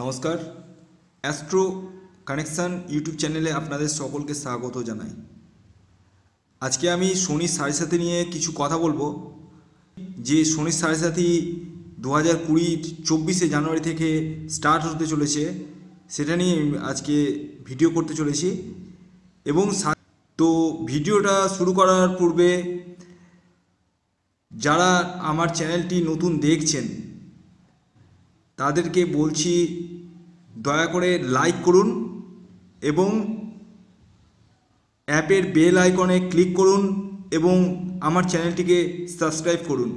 নমস্কার astro connection YouTube চ্যানেলে আপনাদের সকলকে স্বাগত জানাই আজকে আমি শনি সাড়ে সাথে নিয়ে কিছু কথা বলবো যে শনির সাড়ে সাথী দু হাজার কুড়ির চব্বিশে জানুয়ারি থেকে স্টার্ট হতে চলেছে সেটা নিয়ে আজকে ভিডিও করতে চলেছি এবং তো ভিডিওটা শুরু করার পূর্বে যারা আমার চ্যানেলটি নতুন দেখছেন তাদেরকে বলছি দয়া করে লাইক করুন এবং অ্যাপের বেল আইকনে ক্লিক করুন এবং আমার চ্যানেলটিকে সাবস্ক্রাইব করুন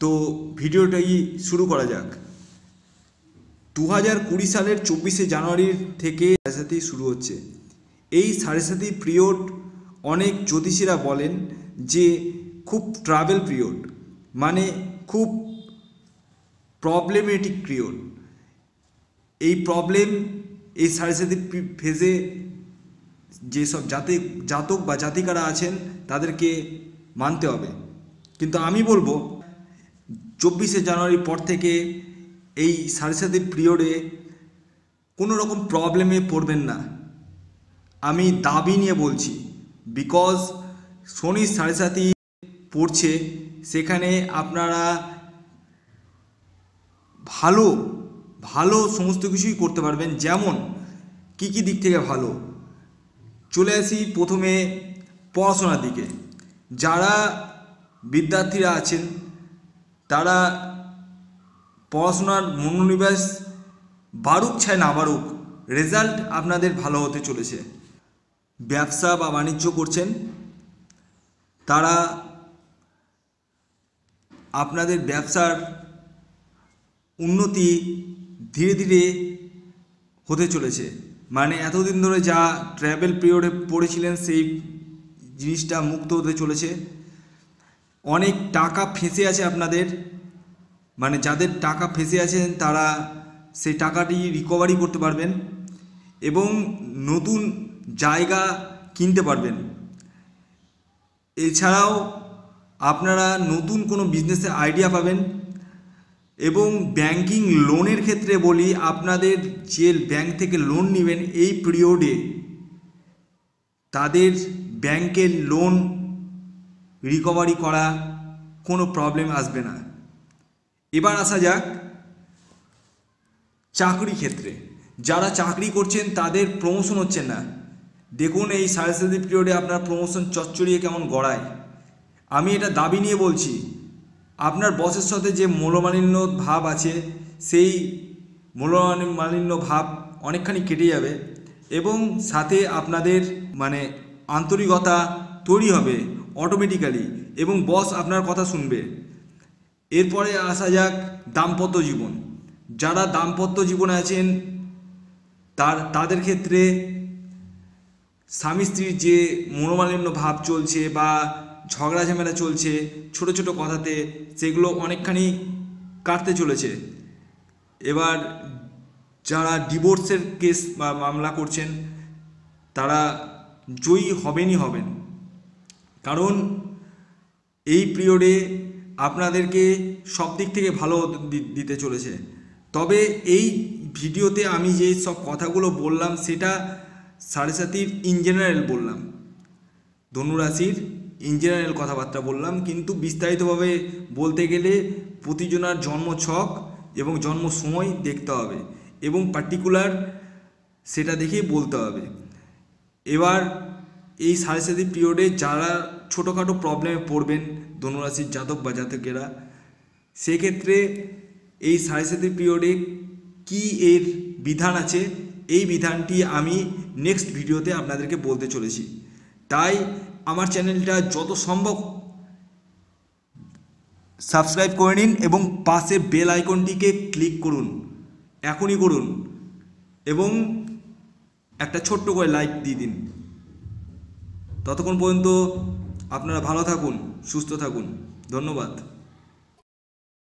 তো ভিডিওটাই শুরু করা যাক দু হাজার কুড়ি সালের চব্বিশে জানুয়ারির থেকে সাড়েসাতি শুরু হচ্ছে এই সাড়ে সাড়েসাতি পিরিয়ড অনেক জ্যোতিষীরা বলেন যে খুব ট্রাভেল পিরিয়ড মানে খুব প্রবলেমেটিক ক্রিয়ন এই প্রবলেম এই সারিসাদি ফেজে যেসব জাতি জাতক বা জাতিকারা আছেন তাদেরকে মানতে হবে কিন্তু আমি বলবো চব্বিশে জানুয়ারির পর থেকে এই সারিসাদির পিরিয়ডে কোনো রকম প্রবলেমে পড়বেন না আমি দাবি নিয়ে বলছি বিকজ শনি সাড়ে সাথে পড়ছে সেখানে আপনারা ভালো ভালো সমস্ত কিছুই করতে পারবেন যেমন কি কি দিক থেকে ভালো চলে আসি প্রথমে পড়াশোনার দিকে যারা বিদ্যার্থীরা আছেন তারা পড়াশোনার মনোনিবেশ বারুক ছায় না বারুক রেজাল্ট আপনাদের ভালো হতে চলেছে ব্যবসা বা বাণিজ্য করছেন তারা আপনাদের ব্যবসার উন্নতি ধীরে ধীরে হতে চলেছে মানে এতদিন ধরে যা ট্র্যাভেল পিরিয়ডে পড়েছিলেন সেই জিনিসটা মুক্ত হতে চলেছে অনেক টাকা ফেঁসে আছে আপনাদের মানে যাদের টাকা ফেঁসে আছেন তারা সেই টাকাটি রিকভারি করতে পারবেন এবং নতুন জায়গা কিনতে পারবেন এছাড়াও আপনারা নতুন কোনো বিজনেসের আইডিয়া পাবেন এবং ব্যাংকিং লোনের ক্ষেত্রে বলি আপনাদের যে ব্যাংক থেকে লোন নেবেন এই পিরিয়ডে তাদের ব্যাংকের লোন রিকভারি করা কোনো প্রবলেম আসবে না এবার আসা যাক চাকরি ক্ষেত্রে যারা চাকরি করছেন তাদের প্রমোশন হচ্ছে না দেখুন এই সাড়ে পিরিয়ডে আপনার প্রমোশন চচ্চড়িয়ে কেমন গড়ায় আমি এটা দাবি নিয়ে বলছি আপনার বসের সাথে যে মনোমালিন্য ভাব আছে সেই মনোমালিন্য ভাব অনেকখানি কেটে যাবে এবং সাথে আপনাদের মানে আন্তরিকতা তৈরি হবে অটোমেটিক্যালি এবং বস আপনার কথা শুনবে এরপরে আসা যাক দাম্পত্য জীবন যারা দাম্পত্য জীবনে আছেন তার তাদের ক্ষেত্রে স্বামী স্ত্রীর যে মনোমালিন্য ভাব চলছে বা ঝগড়া ঝামেলা চলছে ছোট ছোট কথাতে সেগুলো অনেকখানি কাটতে চলেছে এবার যারা ডিভোর্সের কেস বা মামলা করছেন তারা জয়ী হবেনই হবেন কারণ এই পিরিয়ডে আপনাদেরকে সব দিক থেকে ভালো দিতে চলেছে তবে এই ভিডিওতে আমি যে সব কথাগুলো বললাম সেটা সাড়ে সাতির ইন জেনারেল বললাম ধনুরাশির ইন জেনারেল কথাবার্তা বললাম কিন্তু বিস্তারিতভাবে বলতে গেলে প্রতিজনার জন্ম ছক এবং জন্ম সময় দেখতে হবে এবং পার্টিকুলার সেটা দেখেই বলতে হবে এবার এই সাড়ে পিরিয়ডে যারা ছোটোখাটো প্রবলেমে পড়বেন ধনুরাশির জাতক বা জাতকেরা সেক্ষেত্রে এই সাড়ে পিরিয়ডে কি এর বিধান আছে এই বিধানটি আমি নেক্সট ভিডিওতে আপনাদেরকে বলতে চলেছি তাই আমার চ্যানেলটা যত সম্ভব সাবস্ক্রাইব করে নিন এবং পাশে বেল আইকনটিকে ক্লিক করুন এখনই করুন এবং একটা ছোট্ট করে লাইক দিয়ে দিন ততক্ষণ পর্যন্ত আপনারা ভালো থাকুন সুস্থ থাকুন ধন্যবাদ